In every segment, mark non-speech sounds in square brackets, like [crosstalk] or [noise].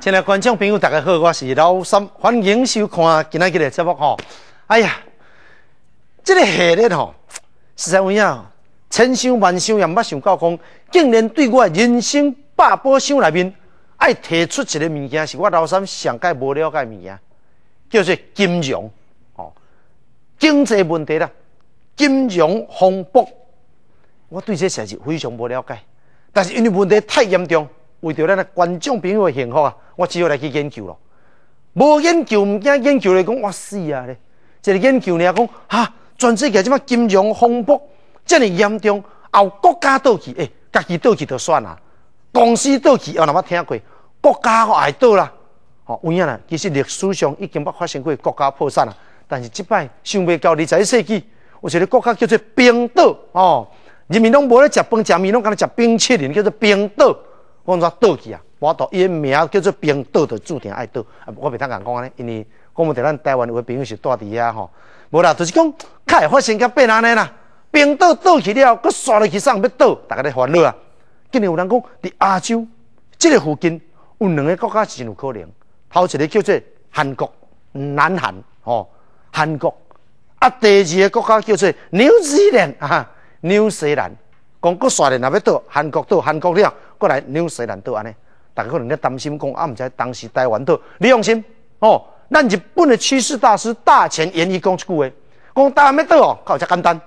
亲爱观众朋友大家好，我是老三，欢迎收看今仔日个节目吼。哎呀，这个系列吼，实在有影，千想万想也捌想到讲，竟然对我人生百宝箱内面，爱提出一个物件，是我老三上解无了解物件，叫做金融吼，经济问题啦，金融风暴，我对这实在是非常无了解，但是因为问题太严重，为着咱个观众朋友的幸福啊。我只有来去研究咯，无研究毋惊研究来讲，哇死啊咧！一个研究你讲，啊，全世界即摆金融风暴遮尔严重，后国家倒去，诶，家己倒去就算啦，公司倒去，有若捌听过，国家也倒啦，哦，有影啦。其实历史上已经捌发生过国家破产啦，但是即摆，想袂到二十一世纪，有一个国家叫做冰岛，哦，人民拢无咧食饭食面，拢干咧食冰淇淋，叫做冰岛，我讲怎倒去啊？我到伊个名叫做冰岛，就注定爱岛。我袂听人讲安尼，因为讲们在咱台湾有位朋友是住伫遐吼，无啦，就是讲，会发生甲变安尼啦，冰岛倒去了，佮刷落去上要倒，大家咧烦恼啊。今年有人讲伫亚洲，即个附近有两个国家真有可能，头一个叫做韩国，南韩吼，韩国啊，第二个国家叫做新西兰啊，a 西兰，讲佮刷咧，若要倒，韩国倒韩国了，过来 a 西兰倒安尼。可能在担心讲啊，毋知当时台湾岛，你用心哦。咱日本的趋势大师大前研一讲一句话，讲台湾岛哦，靠，真简单。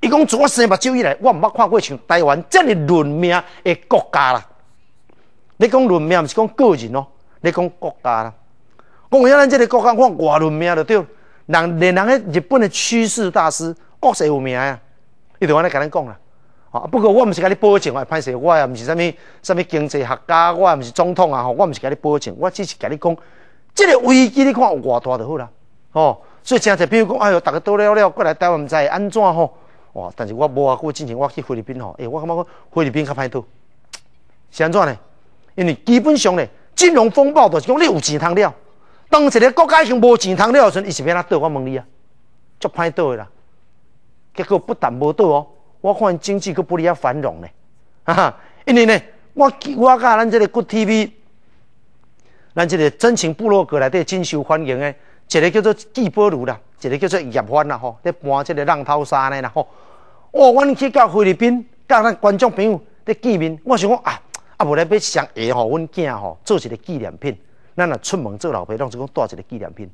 伊讲自我三百九以来，我毋捌看过像台湾这样的论命的国家啦。你讲论命毋是讲个人哦，你讲国家啦。讲有影咱这个国家讲话论命就对。人连人诶，日本的趋势大师国实有名啊。伊台安尼甲咱讲啦。啊，不过我毋是甲你保证啊，歹势，我也毋是啥物啥物经济学家，我也毋是总统啊，吼，我毋是甲你保证，我只是甲你讲，这个危机你看有偌大就好啦，哦，所以诚在比如讲，哎哟，逐个倒了了，过来台湾毋知会安怎吼，哇，但是我无偌久之前我去菲律宾吼，哎，我感觉讲菲律宾较歹倒，是安怎呢？因为基本上呢，金融风暴就是讲你有钱通了，当一个国家已经无钱通了，时阵一时变哪倒，我问你啊，足歹倒啦，结果不但无倒哦。我看经济佫不离啊繁荣呢，[laughs] 哈哈！因为呢，我我甲咱这个 Good TV，咱这个真情部落格来对，真受欢迎的，一个叫做季波炉啦，一个叫做叶欢啦吼，咧搬这个浪淘沙呢啦吼。哇，阮去到菲律宾，甲咱观众朋友咧见面，我想讲啊，啊无咧要上下吼，阮囝吼，做一个纪念品，咱若出门做老爸，拢是讲带一个纪念品，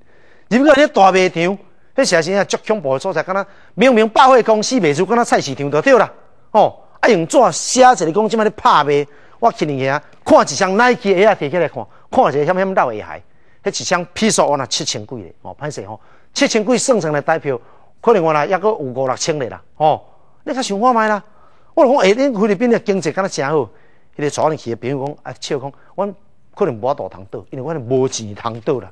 只不过咧大卖场。迄些时阵啊，足恐怖诶所在，敢若明明百货公司卖出，敢若菜市场都对啦。哦，啊用纸写一个，讲即卖咧拍卖，我肯定啊，看一箱 Nike 鞋啊，摕起来看，看一箱响响到厉害，迄一箱 Puma 七千几嘞，哦，歹势吼，七千几算算来代表，可能原来抑个有五六千咧啦。哦，你较想看麦啦？我讲哎，恁菲律宾诶经济敢若真好，迄个坐上去诶的员讲啊笑讲，阮可能无法度贪倒，因为我无钱通倒啦。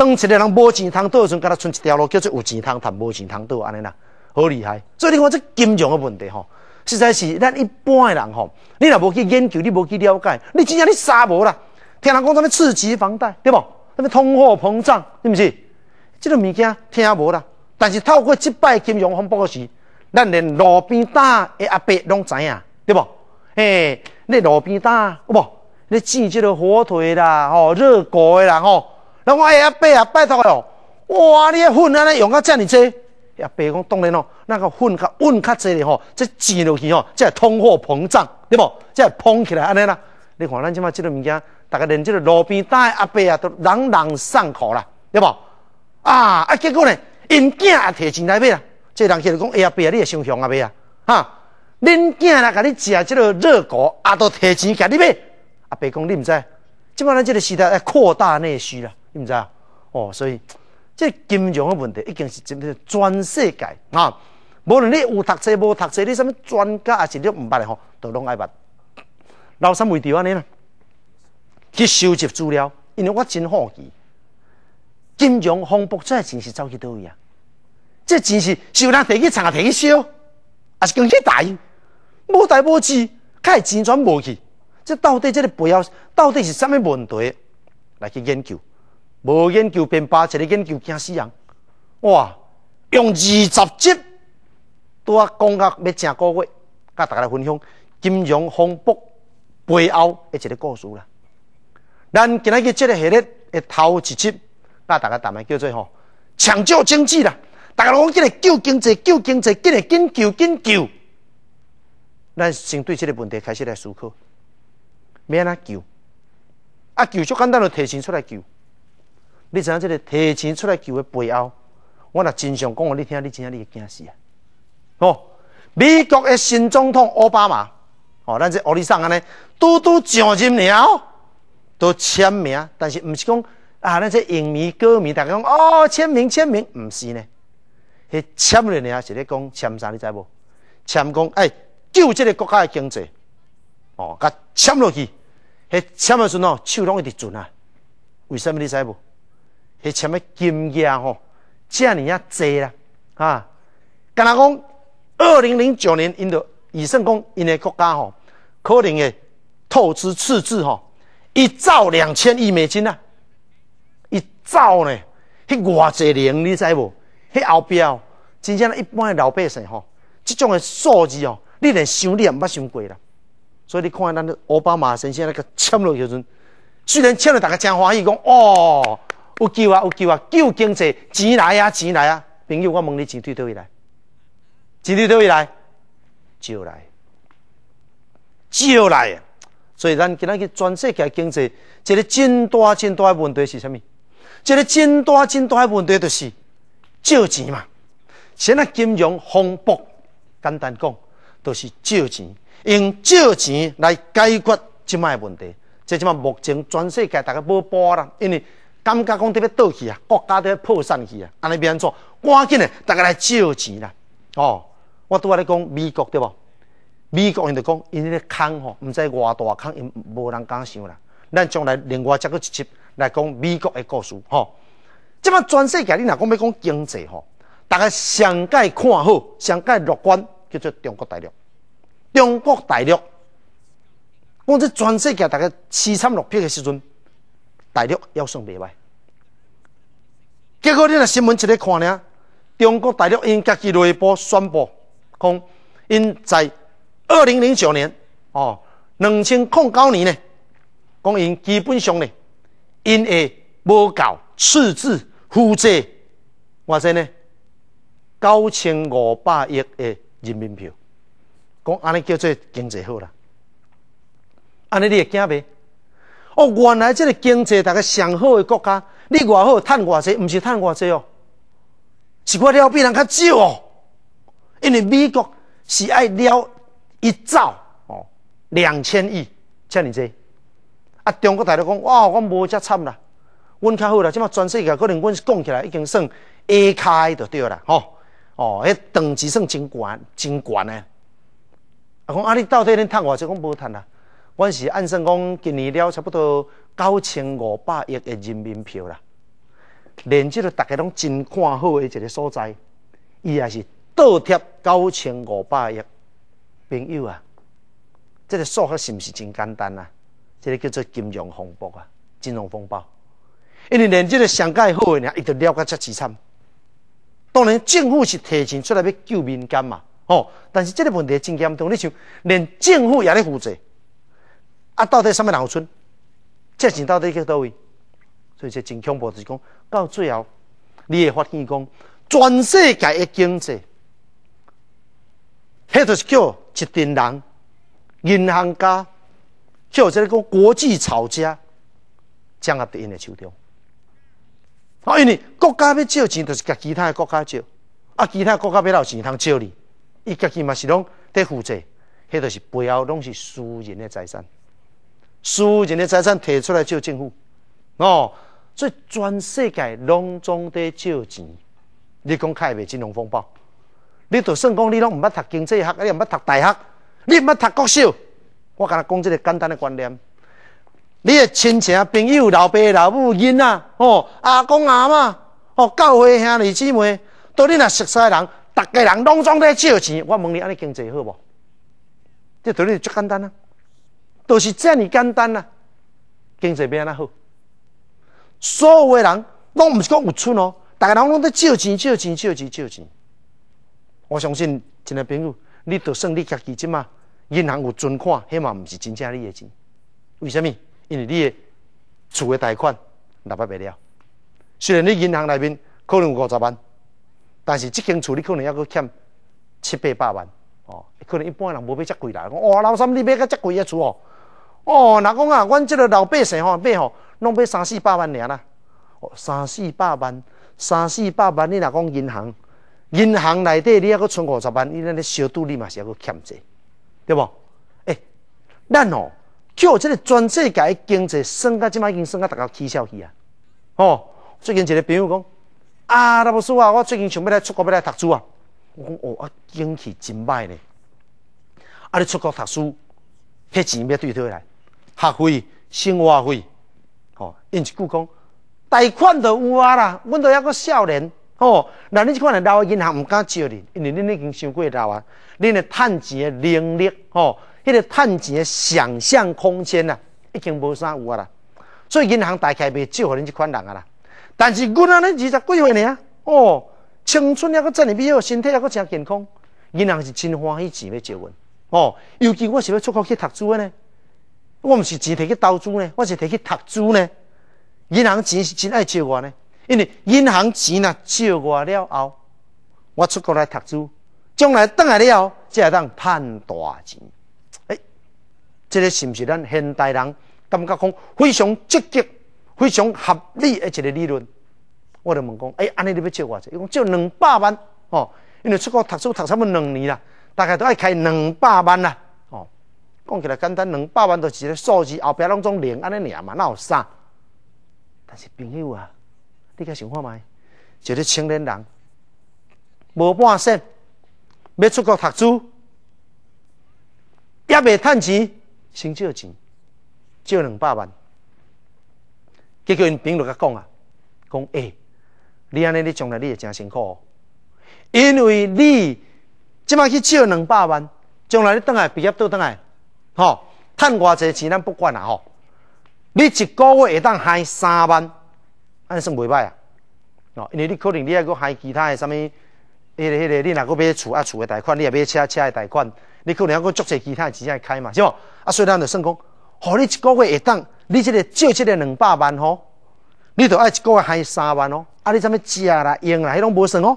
当一个人无钱汤的时阵甲他寻一条路叫做有钱通谈，无钱通倒安尼啦，好厉害。所以你看这金融的问题吼，实在是咱一般的人吼，你若无去研究，你无去了解，你真正你傻无啦？听人讲什么刺激房贷，对不？什么通货膨胀，是不是？这个物件听无啦。但是透过这摆金融风暴个时，咱连路边摊阿伯拢知影，对不？嘿，那路边摊哦不，那季这个火腿啦，吼热狗啦，吼。等我阿伯啊，拜托哦！哇，你阿粉安尼用到这样多，阿伯讲当然咯，那个粉较稳较多咧吼，这钱落去吼，这通货膨胀对不？这膨起来安尼啦。你看咱即卖即个物件，大个连即个路边摊阿伯啊都朗朗上口啦，对不？啊啊！结果呢，因囝也摕钱来买啊。这人起来讲，阿伯啊，你也想像阿伯啊哈？恁囝来甲你食即个热狗，也都摕钱甲你买。阿伯讲，你毋知？即马咱即个时代要扩大内需啦。你唔知啊？哦，所以即金融个问题已经是真系全世界啊！无论你有读册、无读册，你什么专家也是你唔捌个吼，都拢爱捌。老什么问题啊？你呐？去收集资料，因为我真好奇，金融风暴即钱是走去倒位啊？即钱是受人第去抢啊，第去烧，还是更气大？冇大冇志，个钱全无去。即到底这个背后到底是什么问题？来去研究。无研究便把一个研究惊死人，哇！用二十集拄啊讲到要正个月，甲大家来分享金融风暴背后一个故事啦。咱今仔日这个系列的头一集，甲大家谈台叫做吼抢救经济啦。大家拢在救经济、救经济、救经紧救紧救。咱先对这个问题开始来思考，免怎救，啊救就简单著提醒出来救。你知影即个提钱出来求的背后，我若真相讲互你听，你知影你会惊死啊！哦，美国的新总统奥巴马，哦，咱这奥利桑安尼拄拄上任了，都签名，但是毋是讲啊，咱这影迷歌迷逐个讲哦，签名签名，毋是呢，迄签落去，是咧讲签啥，你知无？签讲哎，救即个国家的经济，哦，甲签落去，迄签的时阵哦，手拢一直准啊，为什么你知无？迄前面金额吼，遮尔啊济啦啊！敢若讲？二零零九年，印度、以色讲因诶国家吼，可能会透支赤字吼，一兆两千亿美金啊，一兆呢，迄偌侪零，你知无？迄后边真正一般老百姓吼，即种个数字哦，你连想你也毋捌想过啦。所以你看，咧奥巴马先生那个签落时阵，虽然签了，大家讲欢喜，讲哦。有救啊！有救啊！救经济，钱来啊！钱来啊！朋友，我问你：钱退倒位来？钱退倒位来？借来，借来。所以，咱今仔日全世界经济一个真大真大诶问题是啥物？一个真大真大诶问题就是借钱嘛。现在金融风暴，简单讲，都是借钱，用借钱来解决即卖问题。这即卖目前全世界大家无波啦，因为。感觉讲特别倒去啊，国家要破产去啊，安尼变安怎？赶紧的，大家来借钱啦！哦，我都在讲美国对无？美国因就讲因个坑吼，毋知偌大坑，因无人敢想啦。咱将来另外再搁一集来讲美国的故事，吼！即摆全世界你若讲要讲经济吼？大家上界看好、上界乐观，叫做中国大陆，中国大陆。我这全世界大家凄惨落魄的时阵。大陆要算未歹。结果你若新闻一日看咧，中国大陆因家己内部宣布，讲因在二零零九年，哦，两千零九年呢，讲因基本上呢，因会无够赤字负债，话真呢，九千五百亿诶人民币，讲安尼叫做经济好了，安尼你会惊未？哦，原来这个经济大个上好的国家，你偌好，赚偌济，毋是赚偌济哦，是我了比人较少哦，因为美国是爱了一兆哦，两千亿，遮尔济。啊，中国大陆讲哇，我无遮惨啦，阮较好啦，即马全世界可能阮是讲起来已经算 A 开就对啦，吼，哦，迄等级算真悬，真悬诶。啊，讲啊，你到底恁赚偌济，讲无赚啦？阮是按算讲，今年了差不多九千五百亿的人民币啦。连即个逐家拢真看好的一个所在，伊也是倒贴九千五百亿。朋友啊，即个数学是毋是真简单啊？即个叫做金融风暴啊！金融风暴，因为连即个上界好个人伊都了解遮资产。当然，政府是提前出来要救民间嘛。哦，但是即个问题真严重，你想连政府也咧负责。啊！到底什么人有村？这钱到底去倒位？所以这真恐怖，就是讲到最后你会发现讲，全世界的经济，迄就是叫一群人、银行家，叫这个国际炒家掌握在因的手中。啊，因为国家要借钱，就是甲其他的国家借，啊，其他国家要有钱，通借汝。伊家己嘛是拢在负债，迄就是背后拢是私人的财产。私人的财产提出来借政府，哦，所以全世界拢总在借钱。你讲开未金融风暴？你就算讲你拢毋捌读经济学，你毋捌读大学，你毋捌读国小，我甲你讲即个简单的观念：，你的亲戚、朋友、老爸、老母、囡仔、哦、阿公、阿妈、哦、教会兄弟姊妹，都你若熟悉的人，逐个人拢总在借钱。我问你，安尼经济好无？这道理足简单啊！都是这样尔简单啊，经济变哪好，所有的人拢毋是讲有存哦，大家人拢在借钱、借钱、借钱、借钱。我相信真的朋友，你就算你家己即嘛，银行有存款，起码毋是真正你的钱。为虾米？因为你的厝的贷款拿不了。虽然你银行内面可能有五十万，但是即间厝你可能抑阁欠七八百万哦。可能一般人无买遮贵啦，哇！老三你买个遮贵的厝哦。哦，哪讲啊？阮即个老百姓吼，买吼，拢买三四百万尔啦！哦，三四百万，三四百万，你若讲银行？银行内底你还阁存五十万，你那咧小赌你嘛是阁欠债，对无？诶，咱哦，叫即个全世界经济算到即摆已经算到大家起笑去啊！哦，最近一个朋友讲啊，他不说啊，我最近想要来出国要来读书啊！我讲哦，啊，经济真歹咧，啊，你出国读书，迄钱要对头来。学费、生活费，哦，因此故讲，贷款就有啊啦。阮都抑阁少年，哦，那恁即款人老，银行毋敢借恁，因为恁已经伤过老啊。恁诶趁钱嘅能力，哦，迄个趁钱嘅想象空间啊，已经无啥有啊啦。所以银行大概未借互恁即款人啊啦。但是阮安尼二十几岁尔，哦，青春抑阁真哩美好，身体抑阁真健康，银行是真欢喜钱要借阮哦，尤其我想要出国去读书呢。我毋是钱摕去投资呢，我是摕去读书呢。银行钱是真爱借我呢，因为银行钱若借我了后，我出国来读书，将来等来了，才会当赚大钱。哎，这个是毋是咱现代人感觉讲非常积极、非常合理的一个理论？我著问讲，哎，安尼你要借我者？伊讲借两百万哦，因为出国读书读差不两年啦，大概都要开两百万啦。讲起来简单，两百万就是一个数字，后壁拢总零安尼尔嘛，那有啥？但是朋友啊，你甲想看卖，就是成年人，无半生，要出国读书，也未趁钱，先借钱，借两百万，结果因朋友甲讲啊，讲诶，你安尼你将来你会真辛苦，因为你即摆去借两百万，将来你倒来毕业倒倒来。哦，趁偌济钱咱不管啊！吼，你一个月会当还三万，安尼算未歹啊？哦，因为你可能你也佫还其他诶啥物，迄个、迄个，你若佫买厝啊，厝诶贷款，你也买车、车诶贷款，你可能还佫足侪其他诶钱来开嘛，是无？啊，所以咱就算讲，吼，你一个月会当，你即个借即个两百万吼，你都爱一个月还三万哦，啊，你甚物食啦、用啦，迄拢无算哦，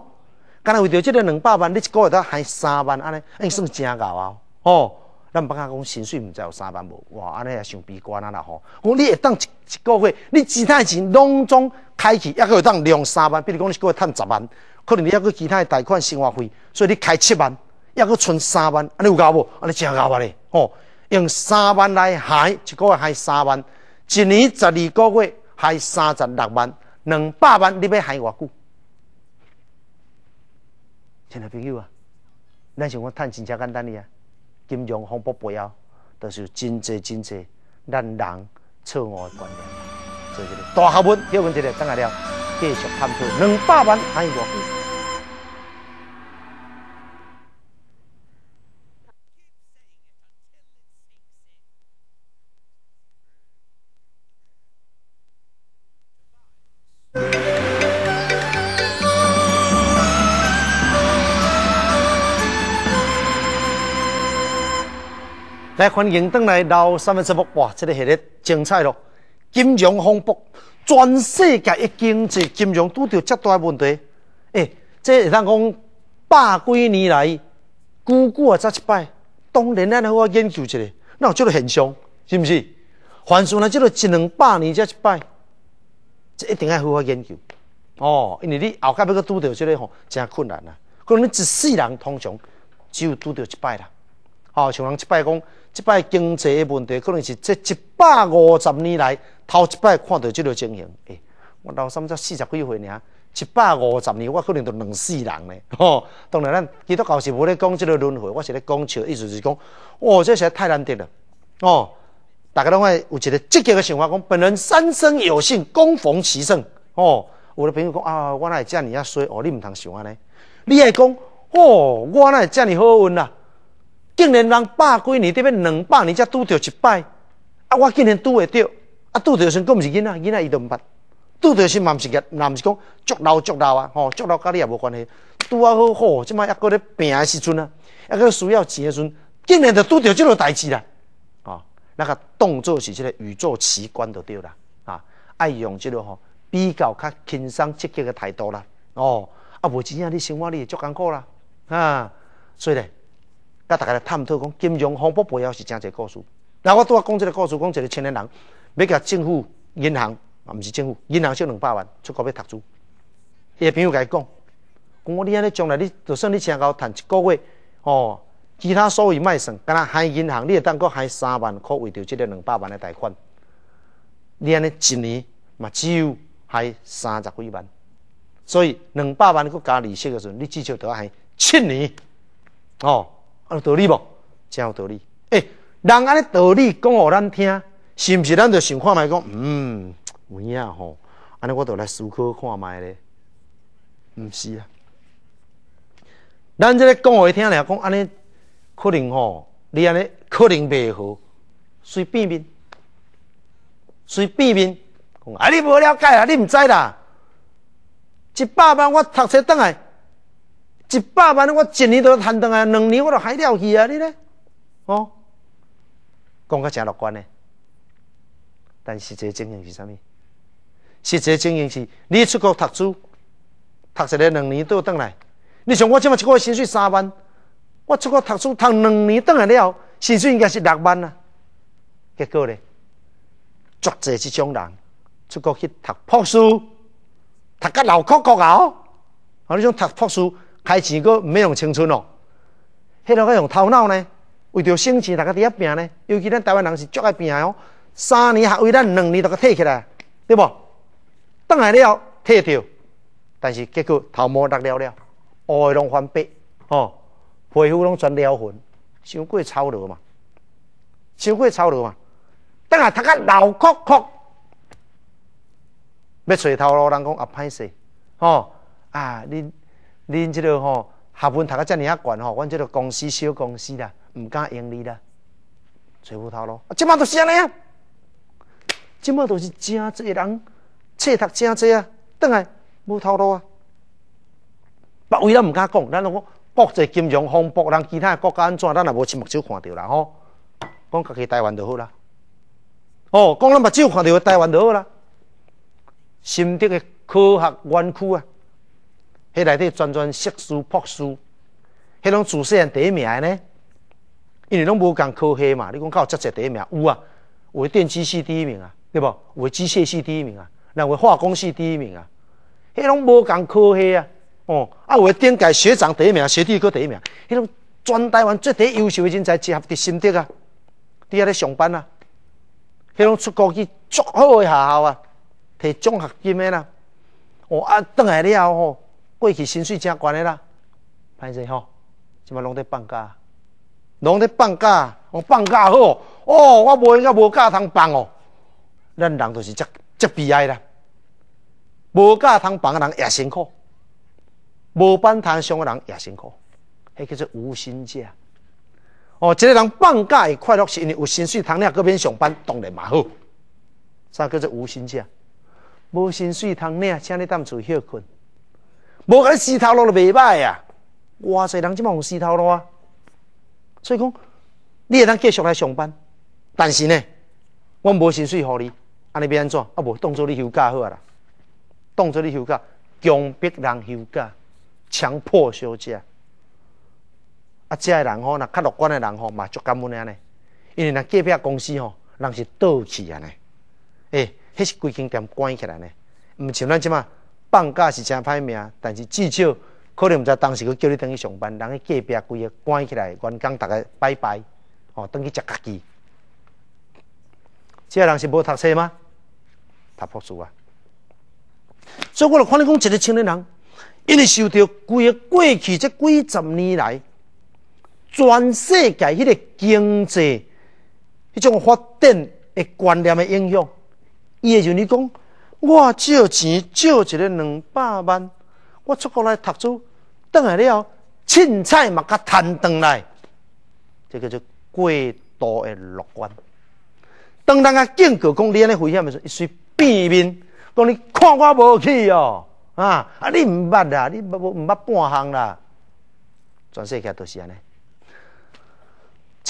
干若为著即个两百万，你一个月都还三万，安尼，安算真牛啊！哦。咱不讲讲薪水，毋知有三万无哇！安尼也想悲观啦吼！我讲你会当一个月，你他大钱拢总开去，抑个会当两三万。比如讲你一个月趁十万，可能你抑去其他贷款生活费，所以你开七万，抑个存三万，安尼有够无？安尼真够啊咧吼，用三万来还一个月还三万，一年十二个月还三十六万，两百万你要还偌久？亲爱朋友啊，咱想趁钱真简单哩啊！金融风波背后，都是真多真多咱人错误的观念。所以大学问，这个问题等下聊，继续探讨。两百万还有外去。欢迎登来《老三分之木》哇！这个系列精彩咯，金融风暴，全世界一经济金融拄着遮大问题。诶，这会当讲百几年来，久久啊才一摆，当然咱好好研究一下。那有这做现象是不是？凡事呢，叫做一两百年才一摆，这一定爱好好研究哦。因为你后盖要个拄到这个吼，真困难啊。可能你一世人通常只有拄到一摆啦。哦，像人一摆讲。即摆经济的问题，可能是这一百五十年来头一摆看到这个情形。诶，我老三才四十几岁尔，一百五十年我可能都两世人咧。哦，[laughs] 当然咱基督教是无咧讲这个轮回，我是咧讲笑，意思是讲，哇，这实在太难得了。哦，大家拢爱有一个积极的想法，讲本人三生有幸，恭逢其盛。哦，有的朋友讲啊，我哪会遮尔啊衰哦，你毋通想安尼，你爱讲哦，我哪会遮尔好运啦。竟然人百几年这要两百年才拄着一摆，啊！我竟然拄会着，啊！拄着时阵，佫毋是囡仔，囡仔伊都毋捌，拄着时嘛毋是也嘛毋是讲足老足老啊，吼！足老甲你也无关系，拄啊好好，即摆抑佫咧病诶时阵啊，抑佫需要钱诶时阵，竟然就拄着即个代志啦！啊，那个动作是即个宇宙奇观就对啦，啊，爱用即个吼比较较轻松积极诶态度啦，哦，啊，无钱啊，你生活你会足艰苦啦，啊，所以咧。大家来探讨讲，金融风波背后是真济故事。那我拄啊讲这个故事，讲一个青年人，要甲政府银行啊，毋是政府银行借两百万出国要读书。伊个朋友甲伊讲，讲我你安尼将来你就算你请后谈一个月哦，其他收益卖算，敢若还银行，你也当阁还三万，可为着即个两百万的贷款。你安尼一年嘛只有还三十几万，所以两百万你搁加利息的时阵，你至少得要还七年哦。有道理无？真有道理。诶，人安尼道理讲予咱听，是毋是咱就想看觅讲？嗯，有影吼，安尼我就来思考看觅咧。毋是啊，咱即个讲互伊听咧，讲安尼可能吼，你安尼可能袂好，随便面，随便面，讲啊你无了解啊，你毋知啦。一百万我读册倒来。一百万，我一年都摊当啊，两年我都还了去啊，你呢？哦，讲个真乐观诶。但际诶经营是啥物？实际经营是你出国读书，读一个两年都倒来。你想我即满一个月薪水三万，我出国读书读两年倒来了后，薪水应该是六万啊。结果咧，作济即种人出国去读博士，读个脑壳空啊！啊，你种读博士。开始佫毋免用青春哦，迄落个用头脑呢。为着省钱，大家伫一边呢。尤其咱台湾人是足爱病哦，三年学为咱两年都给退起来，对无？当来了，退掉，但是结果头毛落了了，乌拢翻白哦，皮肤拢全了痕，伤过操劳嘛，伤过操劳嘛。当来读个脑哭哭，要揣头路，人讲阿歹势，哦啊你。恁即个吼，学问读啊遮尔啊悬吼，阮即个公司小公司啦，毋敢用你啦，揣无头咯。啊，即麦都是安尼啊，即麦都是真侪人，册读真侪啊，当来无头路啊。别位咱毋敢讲，咱拢讲国际金融风暴，人其他国家安怎，咱也无亲目睭看着啦吼。讲家己台湾就好啦，哦，讲咱目睭看着台湾就好啦，新的科学园区啊。迄里底专专涉书博书，迄拢主实验第一名的呢？因为拢无共科学嘛。你讲有成绩第一名有啊，诶电机系第一名啊，对有诶机械系第一名啊，那诶化工系第一名啊。迄拢无共科学啊！哦啊，诶电届学长第一名，学弟过第一名。迄拢专台湾最第优秀的人才集合伫新德啊，伫遐咧上班啊。迄拢出国去足好诶学校啊，摕奖学金的啦。哦啊，倒来了吼。过去薪水真悬诶啦，歹势吼，即嘛拢伫放假，拢伫放假，我放假好哦，哦，我无应该无假通放哦，咱人都是遮遮悲哀啦，无假通放诶人也辛苦，无班摊上诶人也辛苦，迄叫做无薪假。哦，即个人放假快乐是因为有薪水，通领，搁免上班当然嘛好，啥叫做无薪假？无薪水通领，请你踮厝休困。无搿死头路就未歹啊。哇塞，人即嘛有死头路啊！所以讲，你会当继续来上班，但是呢，我无薪水互你，安尼要安怎？啊，无当做你休假好啊啦，当做你休假，强迫人休假，强迫休假。啊，即个人吼，若较乐观的人吼，嘛足感恩诶安尼，因为若隔壁公司吼，人是倒去安尼，诶，迄是规间店关起来呢？毋像咱即嘛？放假是真歹命，但是至少可能毋知当时佫叫你等去上班，人去隔壁规个关起来，员工大家拜拜，哦，等去食家己。这个人是无读册吗？读博士啊！所以我就看你讲一个青年人，因为受到规个过去这几十年来全世界迄个经济迄种发展诶观念诶影响，伊会是你讲。我借钱借一个两百万，我出国来读书，等来了，凊彩嘛，甲摊倒来，这个做过度的乐观。当人家警告讲你安尼危险，时说伊随变面，讲你看我无去哦，啊啊，你毋捌啦，你捌，毋捌半项啦，全世界都是安尼。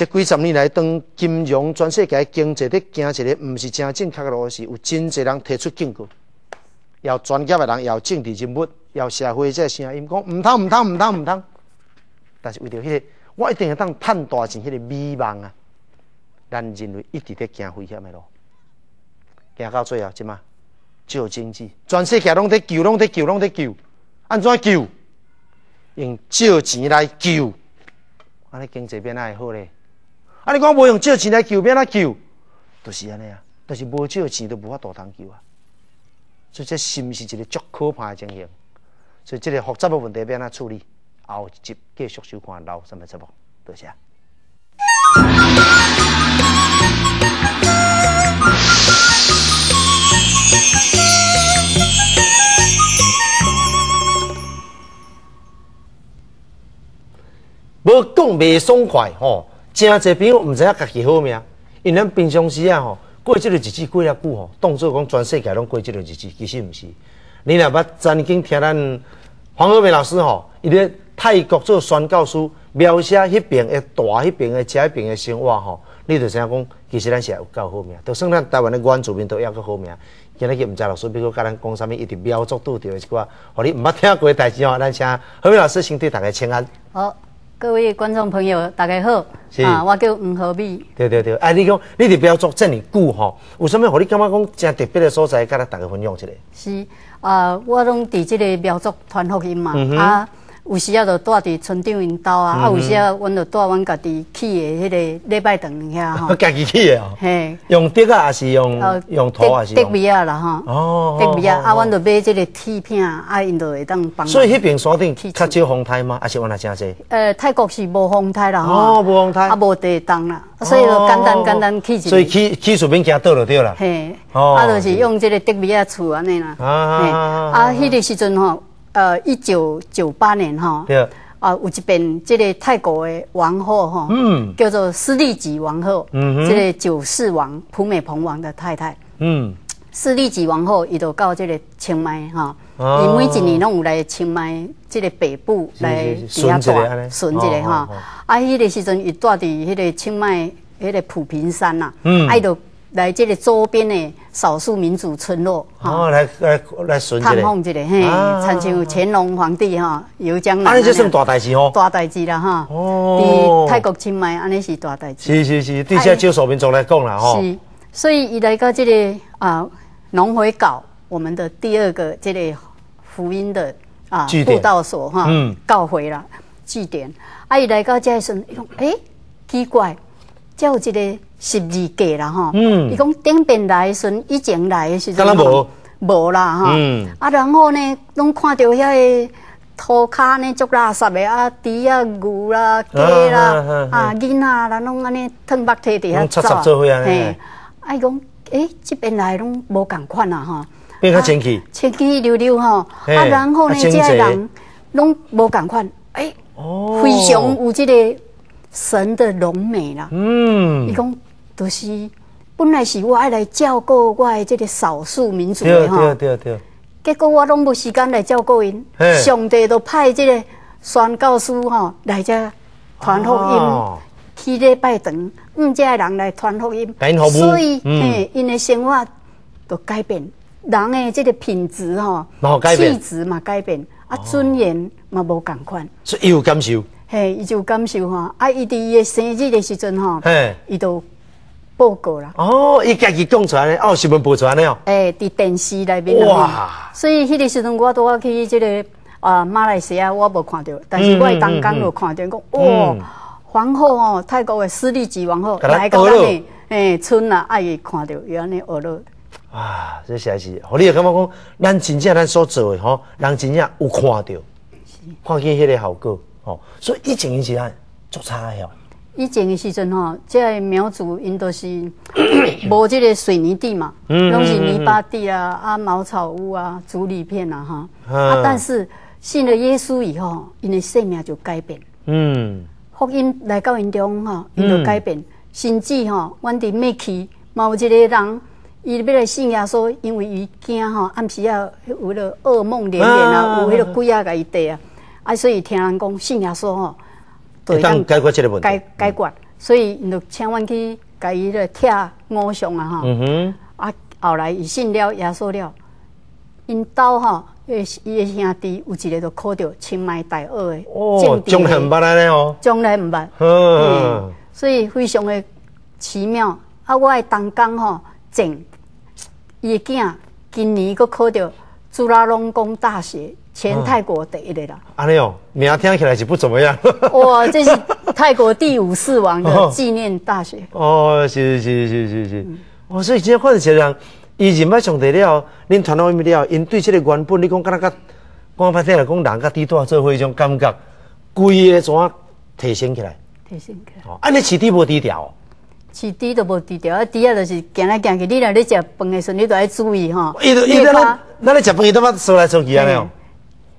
几十年来，当金融全世界经济在行一个，毋是正正确路，是有真侪人提出警告，要专业的人，要政治人物，要社会这声音，讲毋通毋通毋通毋通。但是为着迄个，我一定要当探大钱迄个美梦啊！咱人类一直在行危险的路，行到最后，什么？有经济，全世界拢在救，拢在救，拢在救，安怎救？用借钱来救，安尼经济变哪会好咧？啊！你讲无用借钱来救，变哪救？就是安尼啊！但是无借钱都无法大通救啊！所以这是毋是一个足可怕的情形？所以这个复杂的问题变哪处理？后集继续收看，老三么节目？多谢。无讲未爽快吼！真侪朋友毋知影家己好命，因咱平常时啊吼过即个日子过啊久吼，当做讲全世界拢过即个日子，其实毋是。你若捌曾经听咱黄河鸣老师吼，伊咧泰国做宣教书描写迄边诶大迄边诶食迄边诶生活吼，你就影讲，其实咱是有够好命。就算咱台湾诶阮住民都抑一好命，今日佮毋知老师，比如甲咱讲啥物，一直描作着诶一句话，互你捌听过诶代志吼，咱请何鸣老师先对大家请安。好。各位观众朋友，大家好啊！我叫吴合碧。对对对，哎，你讲，你的苗作这么久吼，为什么？何你刚刚讲正特别的所在，跟大家分享出来。是啊，我拢伫即个苗族团福音化嘛啊。有时啊，就带伫村长因兜啊，啊有时啊，阮就带阮家己砌的迄个礼拜堂遐吼。[laughs] 家己砌的哦。嘿，用竹啊，是用用土啊，是用。哦。竹啦，哈。哦。竹篾啊，啊，阮就买这个铁片啊，因就会当帮所以那边山顶较少风台吗？还是原那是这呃，泰国是无风台啦，哦，无风台。啊，无地动啦，所以就简单简单砌所以砌砌水平加倒就对了。嘿。哦。啊，就是用这个竹篾厝安尼啦。啊。啊，迄个时阵吼。呃，一九九八年哈，啊，有一边这个泰国的王后哈，叫做斯利吉王后，这个九世王普美蓬王的太太，嗯，斯利吉王后伊就到这个清迈哈，伊每一年拢来清迈这个北部来住遐住，巡一个哈，啊，迄个时阵伊住伫迄个清迈迄个普平山呐，嗯，伊就。来这里周边的少数民族村落啊，来来来巡探访一下，嘿，参见乾隆皇帝哈，游江南，安尼就算大大事哦，大大事啦哈，离泰国清迈安尼是大大事。是是是，对这些少数民族来讲啦吼。是，所以伊来到这里啊，农会搞我们的第二个这里福音的啊布道所哈，告回了据点，啊，姨来到这里说，哎，奇怪。有即个是二价啦嗯，伊讲顶边来时，以前来的时候无无啦嗯，啊然后呢，拢看到遐涂骹呢，足垃圾的啊，猪啊、牛啦、鸡啦啊、囡仔啦，拢安尼腾白提提下走，哎，伊讲哎即边来拢无共款啦吼。变较清气，清气溜溜吼。啊然后呢，即个人拢无共款，哎，非常有即个。神的荣美啦，嗯，伊讲就是本来是我爱来照顾我的这个少数民族的哈，对啊对啊对啊，结果我拢无时间来照顾因，上帝都派这个宣教书哈来这传福音，去礼拜堂，五家人来传福音，所以嘿，因的生活都改变，人诶这个品质哈，气质嘛改变，啊尊严嘛无共款，所以有感受。嘿，伊就感受吼，啊，伊伫伊诶生日诶时阵哈，伊都报告啦。哦，伊家己讲出来，哦，新闻报出来哦。哎，伫电视内面。哇！所以迄个时阵，我拄要去这个啊，马来西亚我无看着，但是我当刚有看到过。哇！皇后哦，泰国诶私立吉王后来到咱诶诶村呐，啊，伊看着伊安尼学咯。啊，这实在是。好，你也感觉讲，咱真正咱所做诶吼，人真正有看着，看见迄个效果。哦，所以以前是做差的哦。以前的时阵吼，即个苗族因都是 [coughs] 无即个水泥地嘛，拢是泥巴地啊啊，茅草屋啊，竹篱片啊哈。啊，但是信了耶稣以后，因的性命就改变。嗯，福音来到因中哈，因就改变，甚至哈，阮哋去嘛，某一个人，伊要来信耶稣，因为伊惊吼，暗时啊，有迄个噩梦连连啊，有迄个鬼啊甲伊缀啊。啊，所以听人讲信耶稣吼，对，能解决这个问解解决。所以你就千万去甲伊咧拆偶像啊，哈。啊，后来伊信了耶稣了，因吼，哈，诶，伊兄弟有一个都考到清迈大学诶，哦，从来捌安尼哦，从来毋捌。嗯，所以非常的奇妙。啊，我诶堂工吼，正，伊囝今年佫考着朱拉隆功大学。前泰国第一的啦，安尼哦，名听起来是不怎么样。[laughs] 哇，这是泰国第五世王的 [laughs] 纪念大学。哦，是是是是是。是。哦，所以真要看到小人，以前买上地了，恁传到外面了，因对这个原本，你讲刚刚刚，我发听来讲，人家地段做伙一种感觉，规个全提升起来。提升起来。哦，安尼起地无低调。起猪都无低调，啊，猪下就是行来行去，你若咧食饭的时候，你都要注意吼。伊一、伊一、那，那咧食饭伊都妈说来说去安尼哦。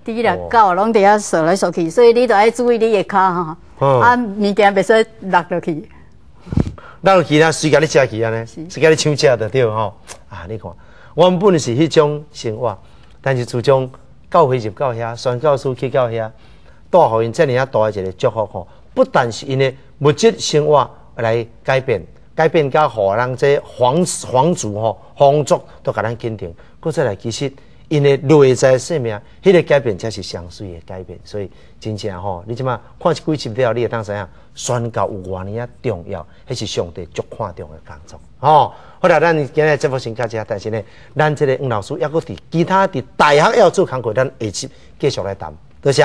第一啦，教拢伫遐踅来踅去，所以你都爱注意你的脚吼，啊，物件别说落落去。那其他谁家你吃去啊呢？谁家你抢吃就对吼。啊，你看，原本是迄种生活，但是自从教会入到遐，宣教书去到遐，大学院这尔啊，大一个祝福吼。不但是因为物质生活来改变，改变甲互人这皇皇族吼皇族都甲咱坚定，再来其实。因为内在生命，迄个改变才是上水的改变，所以真正吼，你即嘛看起几集了，你会当知影，宣告有偌尼啊重要，迄是上帝足看重的工作，吼。好啦，咱今日节目先到遮，但是呢，咱即个吴老师抑搁伫其他伫大学要做工课，咱下集继续来谈，多谢。